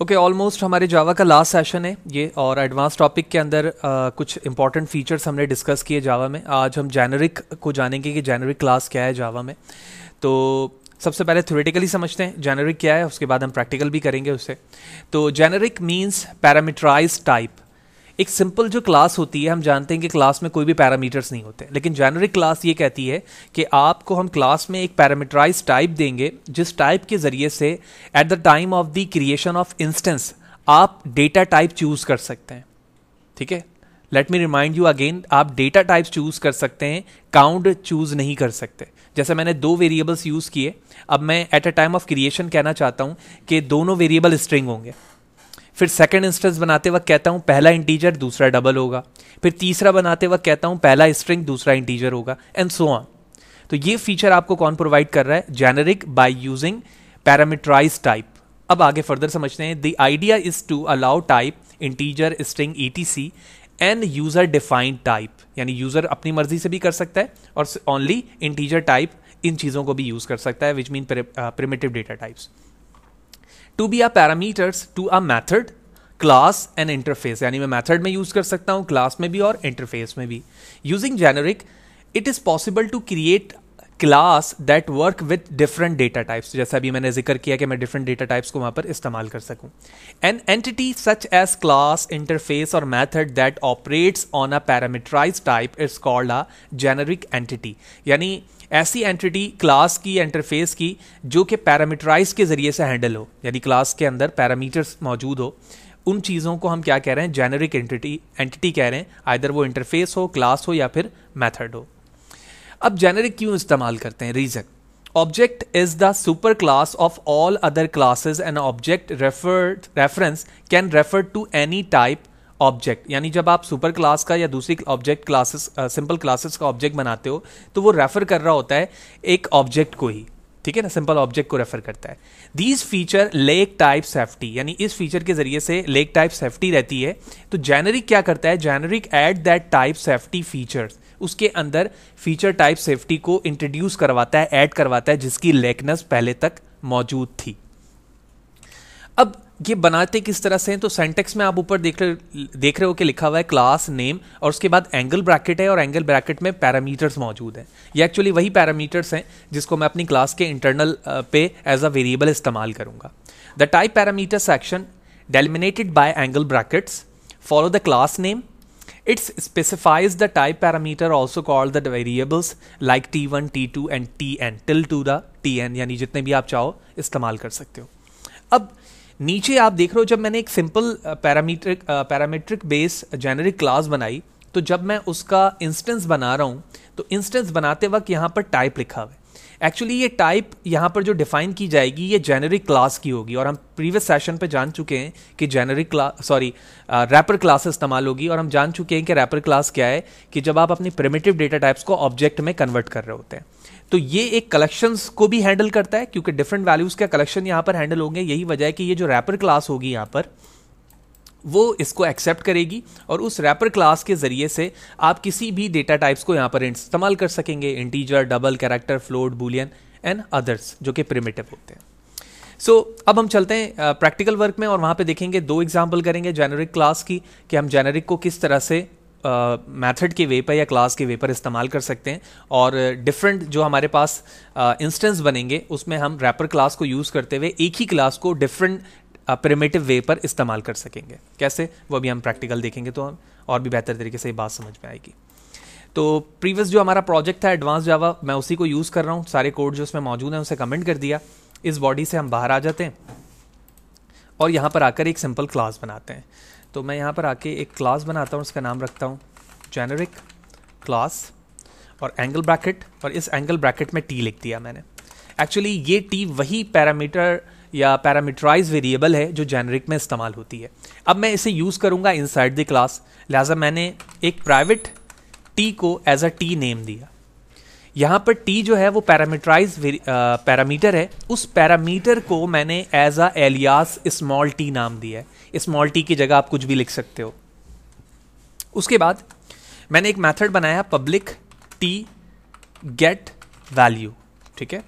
Okay okay, almost हमारे जावा का last session है ये और एडवांस टॉपिक के अंदर आ, uh, कुछ इंपॉर्टेंट फीचर्स हमने डिस्कस किए जावा में आज हम जेनरिक को जानेंगे कि जेनरिक क्लास क्या है जावा में तो सबसे पहले थ्योरेटिकली समझते हैं जेनरिक क्या है उसके बाद हम प्रैक्टिकल भी करेंगे उससे तो जेनरिक मीन्स पैरामीटराइज टाइप एक सिंपल जो क्लास होती है हम जानते हैं कि क्लास में कोई भी पैरामीटर्स नहीं होते लेकिन जेनरिक क्लास ये कहती है कि आपको हम क्लास में एक पैरामीटराइज टाइप देंगे जिस टाइप के ज़रिए से at the time of the creation of instance आप डेटा टाइप चूज़ कर सकते हैं ठीक है let me remind you again आप डेटा टाइप्स चूज़ कर सकते हैं काउंट चूज़ नहीं कर सकते जैसे मैंने दो वेरिएबल्स यूज़ किए अब मैं at a time of creation कहना चाहता हूँ कि दोनों वेरिएबल स्ट्रिंग होंगे फिर सेकंड इंस्टेंस बनाते वक्त कहता हूँ पहला इंटीजर दूसरा डबल होगा फिर तीसरा बनाते वक्त कहता हूँ पहला स्ट्रिंग दूसरा इंटीजर होगा एंड सो ऑन तो ये फीचर आपको कौन प्रोवाइड कर रहा है generic by using parameterize type अब आगे फर्दर समझते हैं the idea is to allow type integer string e and user defined type यानी यूजर अपनी मर्जी से भी कर सकता है और ओनली इंटीजर टाइप इन चीज़ों को भी यूज़ कर सकता है which mean primitive data types to be are parameters to are method class and interface यानी मैं मैथड में यूज कर सकता हूँ क्लास में भी और इंटरफेस में भी using generic it is possible to create class that work with different data types जैसा अभी मैंने जिक्र किया कि मैं डिफरेंट डेटा टाइप्स को वहां पर इस्तेमाल कर सकूं an entity such as class interface और method that operates on a parameterize type it's called a generic entity यानी ऐसी एंटिटी क्लास की इंटरफेस की जो कि पैरामीटराइज के जरिए से हैंडल हो यानी क्लास के अंदर पैरामीटर्स मौजूद हो उन चीज़ों को हम क्या कह रहे हैं जेनरिक एंटिटी एंटिटी कह रहे हैं आइदर वो इंटरफेस हो क्लास हो या फिर मैथड हो अब जेनेरिक क्यों इस्तेमाल करते हैं reason object is the super class of all other classes and object refer reference can refer to any type object यानी जब आप सुपर क्लास का या दूसरी ऑब्जेक्ट क्लासेस सिंपल क्लासेस का ऑब्जेक्ट बनाते हो तो वो रेफर कर रहा होता है एक ऑब्जेक्ट को ही ठीक है ना सिंपल ऑब्जेक्ट को रेफर करता है these feature like type safety यानी इस फीचर के जरिए से लेक टाइप सेफ्टी रहती है तो जेनरिक क्या करता है generic at that type safety features उसके अंदर फीचर टाइप सेफ्टी को इंट्रोड्यूस करवाता है ऐड करवाता है जिसकी लेकनेस पहले तक मौजूद थी अब ये बनाते किस तरह से हैं तो सेंटेक्स में आप ऊपर देख रहे देख रहे हो कि लिखा हुआ है क्लास नेम और उसके बाद एंगल ब्रैकेट है और एंगल ब्रैकेट में पैरामीटर्स मौजूद हैं ये एक्चुअली वही पैरामीटर्स हैं जिसको मैं अपनी क्लास के इंटरनल पे एज अ वेरिएबल इस्तेमाल करूँगा the type parameter section delimited by angle brackets follow the class name It specifies the type parameter also called the variables like t1, t2 and tn till to the tn यानी जितने भी आप चाहो इस्तेमाल कर सकते हो अब नीचे आप देख रहे हो जब मैंने एक simple parametric parametric base generic class बनाई तो जब मैं उसका इंस्टेंस बना रहा हूँ तो इंस्टेंस बनाते वक्त यहाँ पर टाइप लिखा हुआ है एक्चुअली ये टाइप यहाँ पर जो डिफाइन की जाएगी ये जेनरिक क्लास की होगी और हम प्रीवियस सेशन पे जान चुके हैं कि generic class sorry wrapper class इस्तेमाल होगी और हम जान चुके हैं कि रैपर क्लास क्या है कि जब आप अपनी प्रिमेटिव डेटा टाइप्स को ऑब्जेक्ट में कन्वर्ट कर रहे होते हैं तो ये एक कलेक्शंस को भी हैंडल करता है क्योंकि डिफरेंट वैल्यूज़ का कलेक्शन यहाँ पर हैंडल होंगे यही वजह है कि ये जो रैपर क्लास होगी यहाँ पर वो इसको एक्सेप्ट करेगी और उस रैपर क्लास के ज़रिए से आप किसी भी डेटा टाइप्स को यहाँ पर इस्तेमाल कर सकेंगे integer double character float boolean and others जो कि प्रिमेटिव होते हैं सो so, अब हम चलते हैं प्रैक्टिकल वर्क में और वहाँ पे देखेंगे दो एग्जाम्पल करेंगे जेनरिक क्लास की कि हम जेनरिक को किस तरह से मेथड uh, के वे पर या क्लास के वे पर इस्तेमाल कर सकते हैं और डिफरेंट uh, जो हमारे पास इंस्टेंस uh, बनेंगे उसमें हम रैपर क्लास को यूज़ करते हुए एक ही क्लास को डिफरेंट प्रिमेटिव वे पर इस्तेमाल कर सकेंगे कैसे वो अभी हम प्रैक्टिकल देखेंगे तो हम और भी बेहतर तरीके से ये बात समझ में आएगी तो प्रीवियस जो हमारा प्रोजेक्ट था एडवांस जावा मैं उसी को यूज़ कर रहा हूँ सारे कोड जो उसमें मौजूद हैं उसे कमेंट कर दिया इस बॉडी से हम बाहर आ जाते हैं और यहाँ पर आकर एक सिंपल क्लास बनाते हैं तो मैं यहाँ पर आके एक क्लास बनाता हूँ उसका नाम रखता हूँ जेनरिक क्लास और एंगल ब्रैकेट और इस एंगल ब्रैकेट में टी लिख दिया मैंने एक्चुअली ये टी वही पैरामीटर या पैरामीटराइज वेरिएबल है जो जेनरिक में इस्तेमाल होती है अब मैं इसे यूज़ करूँगा इनसाइड द क्लास लिहाजा मैंने एक प्राइवेट टी को एज अ टी नेम दिया यहाँ पर टी जो है वो पैरामीटराइज पैरामीटर है उस पैरामीटर को मैंने as a alias small T नाम दिया है स्मॉल टी की जगह आप कुछ भी लिख सकते हो उसके बाद मैंने एक मेथड बनाया पब्लिक टी गेट वैल्यू ठीक है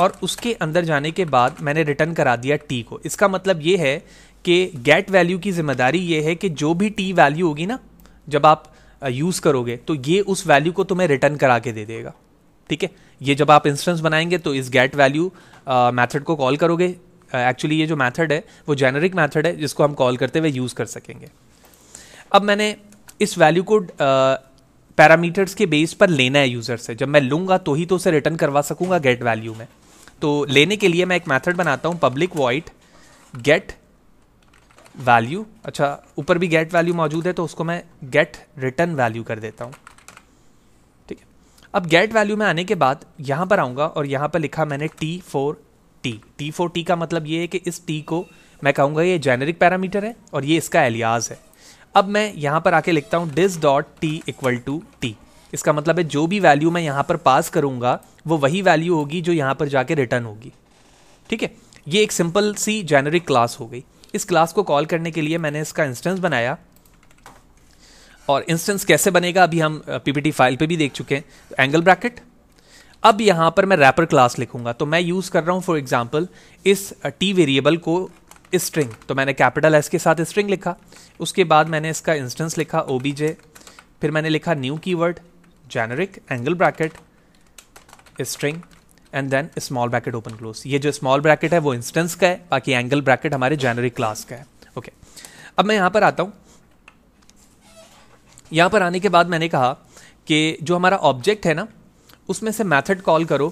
और उसके अंदर जाने के बाद मैंने रिटर्न करा दिया टी को इसका मतलब ये है कि गेट वैल्यू की जिम्मेदारी ये है कि जो भी टी वैल्यू होगी ना जब आप यूज़ uh, करोगे तो ये उस वैल्यू को तुम्हें रिटर्न करा के दे देगा ठीक है ये जब आप इंस्टेंस बनाएंगे तो इस गेट वैल्यू मैथड को कॉल करोगे एक्चुअली uh, ये जो मैथड है वो जेनरिक मैथड है जिसको हम कॉल करते हुए यूज़ कर सकेंगे अब मैंने इस वैल्यू को पैरामीटर्स uh, के बेस पर लेना है यूज़र से जब मैं लूँगा तो ही तो उसे रिटर्न करवा सकूँगा गेट वैल्यू में तो लेने के लिए मैं एक मैथड बनाता हूँ पब्लिक वॉइट गेट वैल्यू अच्छा ऊपर भी गेट वैल्यू मौजूद है तो उसको मैं गेट रिटर्न वैल्यू कर देता हूँ ठीक है अब गेट वैल्यू में आने के बाद यहाँ पर आऊँगा और यहाँ पर लिखा मैंने T for T T for T का मतलब ये है कि इस टी को मैं कहूँगा ये जेनरिक पैरामीटर है और ये इसका एलियाज है अब मैं यहाँ पर आके लिखता हूँ this dot T equal to T इसका मतलब है जो भी वैल्यू मैं यहाँ पर पास करूँगा वो वही वैल्यू होगी जो यहाँ पर जाके रिटर्न होगी ठीक है ये एक सिंपल सी जेनरिक क्लास हो गई इस क्लास को कॉल करने के लिए मैंने इसका इंस्टेंस बनाया और इंस्टेंस कैसे बनेगा अभी हम पीपीटी फाइल पे भी देख चुके हैं एंगल ब्रैकेट अब यहाँ पर मैं रैपर क्लास लिखूंगा तो मैं यूज़ कर रहा हूँ फॉर एग्जाम्पल इस टी वेरिएबल को स्ट्रिंग तो मैंने कैपिटल एस के साथ स्ट्रिंग लिखा उसके बाद मैंने इसका इंस्टेंस लिखा ओ फिर मैंने लिखा new keyword generic angle bracket string and then small bracket open close ये जो स्मॉल ब्रैकेट है वो इंस्टेंस का है बाकी एंगल ब्रैकेट हमारे जेनरिक क्लास का है ओके okay. अब मैं यहां पर आता हूं यहां पर आने के बाद मैंने कहा कि जो हमारा ऑब्जेक्ट है ना उसमें से मैथड कॉल करो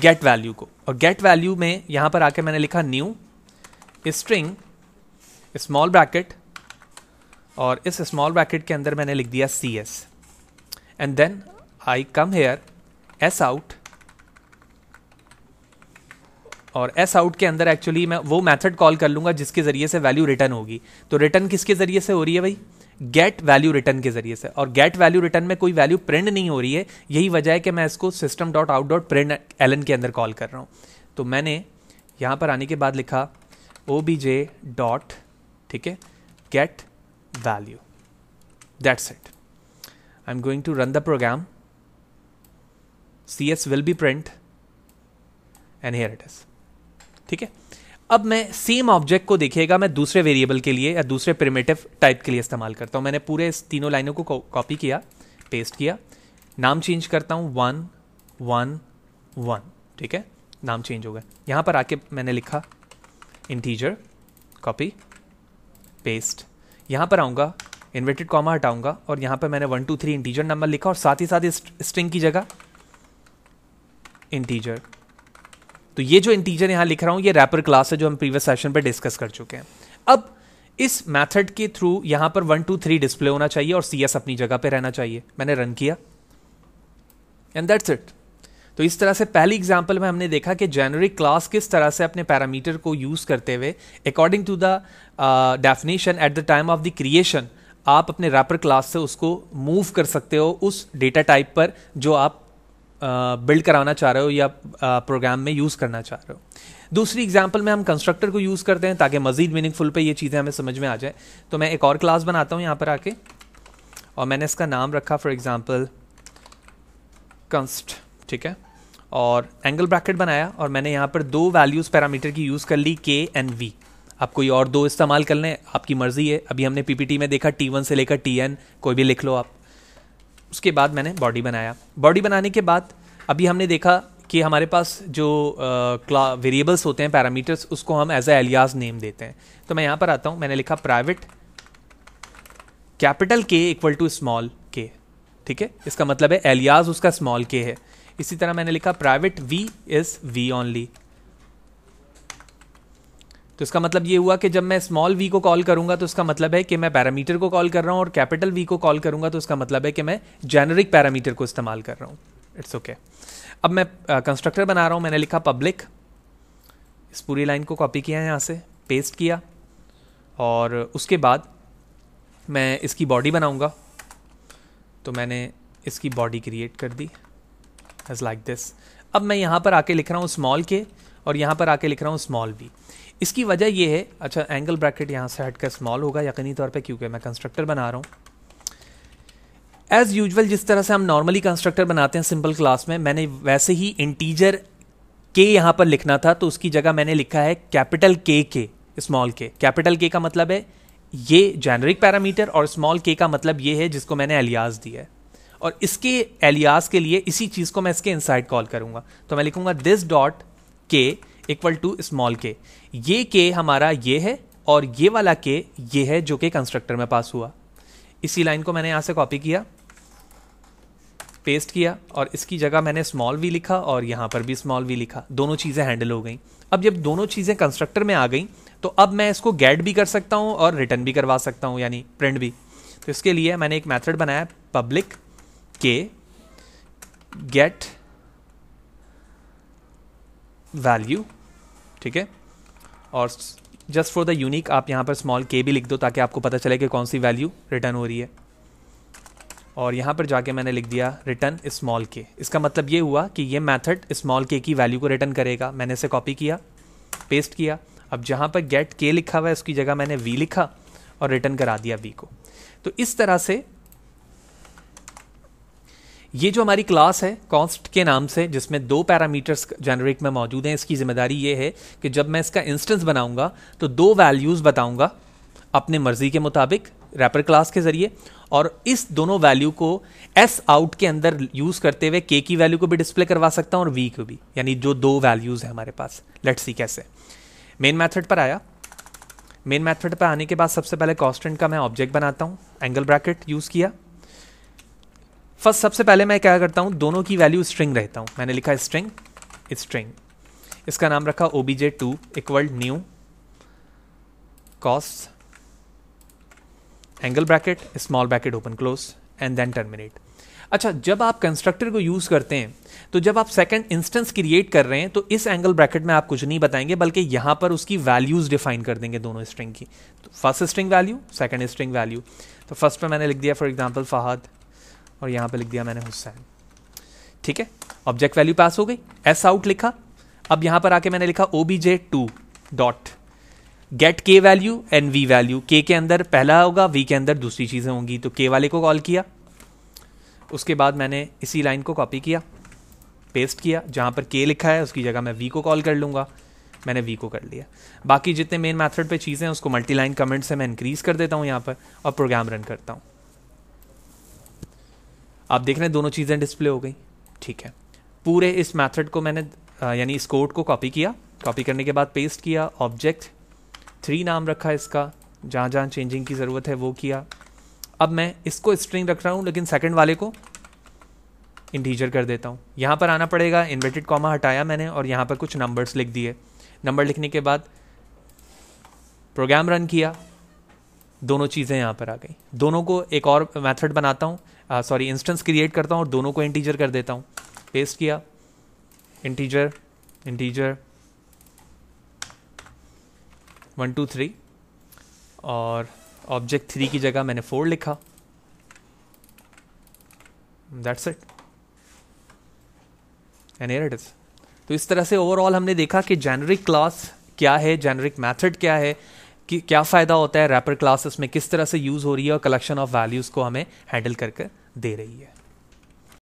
गेट वैल्यू को और गेट वैल्यू में यहां पर आके मैंने लिखा न्यू स्ट्रिंग स्मॉल ब्रैकेट और इस स्मॉल ब्रैकेट के अंदर मैंने लिख दिया C S and then I come here S out और एस आउट के अंदर एक्चुअली मैं वो मेथड कॉल कर लूँगा जिसके ज़रिए से वैल्यू रिटर्न होगी तो रिटर्न किसके ज़रिए से हो रही है भाई गेट वैल्यू रिटर्न के ज़रिए से और गेट वैल्यू रिटर्न में कोई वैल्यू प्रिंट नहीं हो रही है यही वजह है कि मैं इसको system dot out dot print L के अंदर कॉल कर रहा हूँ तो मैंने यहाँ पर आने के बाद लिखा ओ बी जे डॉट ठीक है get value that's it I'm going to run the program cs will be print And here it is. ठीक है अब मैं सेम ऑब्जेक्ट को देखिएगा मैं दूसरे वेरिएबल के लिए या दूसरे प्रिमेटिव टाइप के लिए इस्तेमाल करता हूँ मैंने पूरे इस तीनों लाइनों को कॉपी किया पेस्ट किया नाम चेंज करता हूँ वन वन वन ठीक है नाम चेंज हो गया यहाँ पर आके मैंने लिखा इंटीजर कॉपी पेस्ट यहाँ पर आऊँगा इन्वर्टेड कॉमा हटाऊंगा और यहाँ पर मैंने one two three integer number लिखा और साथ ही साथ इस स्ट्रिंग की जगह इंटीजर तो ये जो इंटीजर यहाँ लिख रहा हूँ ये रैपर क्लास है जो हम प्रीवियस सेशन पर डिस्कस कर चुके हैं अब इस मेथड के थ्रू यहाँ पर वन टू थ्री डिस्प्ले होना चाहिए और सी अपनी जगह पर रहना चाहिए मैंने रन किया एंड दैट्स इट तो इस तरह से पहली एग्जाम्पल में हमने देखा कि जेनरिक क्लास किस तरह से अपने पैरामीटर को यूज़ करते हुए according to the definition at the time of the creation आप अपने रैपर क्लास से उसको मूव कर सकते हो उस डेटा टाइप पर जो आप बिल्ड uh, कराना चाह रहे हो या प्रोग्राम uh, में यूज़ करना चाह रहे हो दूसरी एग्जाम्पल में हम कंस्ट्रक्टर को यूज़ करते हैं ताकि मजीद मीनिंगफुल पे ये चीज़ें हमें समझ में आ जाए तो मैं एक और क्लास बनाता हूँ यहाँ पर आके और मैंने इसका नाम रखा फॉर एग्ज़ाम्पल कंस्ट ठीक है और एंगल ब्रैकेट बनाया और मैंने यहाँ पर दो वैल्यूज़ पैरामीटर की यूज़ कर ली के एन वी आप कोई और दो इस्तेमाल कर लें आपकी मर्ज़ी है अभी हमने पीपीटी में देखा टी वन से लेकर टी एन कोई भी लिख लो आप उसके बाद मैंने बॉडी बनाया बॉडी बनाने के बाद अभी हमने देखा कि हमारे पास जो क्ला वेरिएबल्स होते हैं पैरामीटर्स उसको हम एज ए एलियाज नेम देते हैं तो मैं यहाँ पर आता हूँ मैंने लिखा private capital K equal to small K ठीक है इसका मतलब है एलियाज उसका स्मॉल के है इसी तरह मैंने लिखा private V is V only तो इसका मतलब ये हुआ कि जब मैं स्मॉल वी को कॉल करूंगा तो इसका मतलब है कि मैं पैरामीटर को कॉल कर रहा हूँ और कैपिटल वी को कॉल करूंगा तो इसका मतलब है कि मैं जेनरिक पैरामीटर को इस्तेमाल कर रहा हूँ इट्स ओके अब मैं कंस्ट्रक्टर uh, बना रहा हूँ मैंने लिखा पब्लिक इस पूरी लाइन को कॉपी किया यहां यहाँ से पेस्ट किया और उसके बाद मैं इसकी बॉडी बनाऊँगा तो मैंने इसकी बॉडी क्रिएट कर दी इज़ लाइक दिस अब मैं यहाँ पर आके लिख रहा हूँ स्मॉल के और यहाँ पर आके लिख रहा हूँ स्मॉल बी इसकी वजह ये है अच्छा एंगल ब्रैकेट यहाँ से हटकर स्मॉल होगा यकीनी तौर पे क्योंकि मैं कंस्ट्रक्टर बना रहा हूँ एज़ यूजल जिस तरह से हम नॉर्मली कंस्ट्रक्टर बनाते हैं सिंपल क्लास में मैंने वैसे ही इंटीजर के यहाँ पर लिखना था तो उसकी जगह मैंने लिखा है कैपिटल के के स्मॉल के कैपिटल के का मतलब है ये जेनरिक पैरामीटर और स्मॉल के का मतलब ये है जिसको मैंने एलियाज दिया है और इसके एलियास के लिए इसी चीज़ को मैं इसके इनसाइड कॉल करूँगा तो मैं लिखूँगा this dot K equal to small K ये के हमारा ये है और ये वाला के ये है जो कि कंस्ट्रक्टर में पास हुआ इसी लाइन को मैंने यहाँ से कॉपी किया पेस्ट किया और इसकी जगह मैंने स्मॉल वी लिखा और यहाँ पर भी स्मॉल वी लिखा दोनों चीज़ें हैंडल हो गई अब जब दोनों चीज़ें कंस्ट्रक्टर में आ गई तो अब मैं इसको गेट भी कर सकता हूँ और रिटर्न भी करवा सकता हूँ यानी प्रिंट भी तो इसके लिए मैंने एक मैथड बनाया पब्लिक k get वैल्यू ठीक है और जस्ट फॉर द यूनिक आप यहाँ पर स्मॉल के भी लिख दो ताकि आपको पता चले कि कौन सी वैल्यू रिटर्न हो रही है और यहाँ पर जाके मैंने लिख दिया रिटर्न स्मॉल के इसका मतलब ये हुआ कि ये मेथड स्मॉल के की वैल्यू को रिटर्न करेगा मैंने इसे कॉपी किया पेस्ट किया अब जहाँ पर गेट के लिखा हुआ है उसकी जगह मैंने वी लिखा और रिटर्न करा दिया वी को तो इस तरह से ये जो हमारी क्लास है कॉन्स्ट के नाम से जिसमें दो पैरामीटर्स जनरेट में मौजूद हैं इसकी जिम्मेदारी ये है कि जब मैं इसका इंस्टेंस बनाऊंगा तो दो वैल्यूज़ बताऊंगा अपने मर्जी के मुताबिक रैपर क्लास के ज़रिए और इस दोनों वैल्यू को एस आउट के अंदर यूज़ करते हुए के की वैल्यू को भी डिस्प्ले करवा सकता हूँ और वी को भी यानी जो दो वैल्यूज़ हैं हमारे पास लेट्स सी कैसे मेन मेथड पर आया मेन मेथड पर आने के बाद सबसे पहले कॉन्स्टेंट का मैं ऑब्जेक्ट बनाता हूँ एंगल ब्रैकेट यूज़ किया फर्स्ट सबसे पहले मैं क्या करता हूँ दोनों की वैल्यू स्ट्रिंग रहता हूँ मैंने लिखा स्ट्रिंग स्ट्रिंग इसका नाम रखा O B J two equal new cost angle bracket small bracket open close and then terminate अच्छा जब आप कंस्ट्रक्टर को यूज़ करते हैं तो जब आप सेकंड इंस्टेंस क्रिएट कर रहे हैं तो इस एंगल ब्रैकेट में आप कुछ नहीं बताएंगे बल्कि यहां पर उसकी वैल्यूज़ डिफाइन कर देंगे दोनों स्ट्रिंग की तो first string value second string value तो फर्स्ट पे मैंने लिख दिया फॉर एग्जाम्पल फहद और यहां पे लिख दिया मैंने हुसैन ठीक है ऑब्जेक्ट वैल्यू पास हो गई एस आउट लिखा अब यहां पर आके मैंने लिखा O B J two dot get K value and V value K के अंदर पहला होगा वी के अंदर दूसरी चीज़ें होंगी तो के वाले को कॉल किया उसके बाद मैंने इसी लाइन को कॉपी किया पेस्ट किया जहां पर के लिखा है उसकी जगह मैं वी को कॉल कर लूँगा मैंने वी को कर लिया बाकी जितने मेन मेथड पे चीज़ें हैं उसको मल्टी लाइन कमेंट से मैं इंक्रीज़ कर देता हूँ यहाँ पर और प्रोग्राम रन करता हूँ आप देख रहे हैं दोनों चीज़ें डिस्प्ले हो गई ठीक है पूरे इस मैथड को मैंने यानी इस कोड को कॉपी किया कॉपी करने के बाद पेस्ट किया ऑब्जेक्ट थ्री नाम रखा इसका जहाँ जहाँ चेंजिंग की ज़रूरत है वो किया अब मैं इसको स्ट्रिंग रख रहा हूँ लेकिन सेकंड वाले को इंटीजर कर देता हूँ यहाँ पर आना पड़ेगा इन्वर्टेड कॉमा हटाया मैंने और यहाँ पर कुछ नंबर्स लिख दिए नंबर लिखने के बाद प्रोग्राम रन किया दोनों चीज़ें यहाँ पर आ गई दोनों को एक और मेथड बनाता हूँ सॉरी इंस्टेंस क्रिएट करता हूँ और दोनों को इंटीजर कर देता हूँ पेस्ट किया integer integer one two three और ऑब्जेक्ट थ्री की जगह मैंने फोर लिखा that's it and here it is तो इस तरह से ओवरऑल हमने देखा कि जेनरिक क्लास क्या है जेनरिक मैथड क्या है कि क्या फ़ायदा होता है रैपर क्लासेस में किस तरह से यूज़ हो रही है और कलेक्शन ऑफ वैल्यूज़ को हमें हैंडल करके दे रही है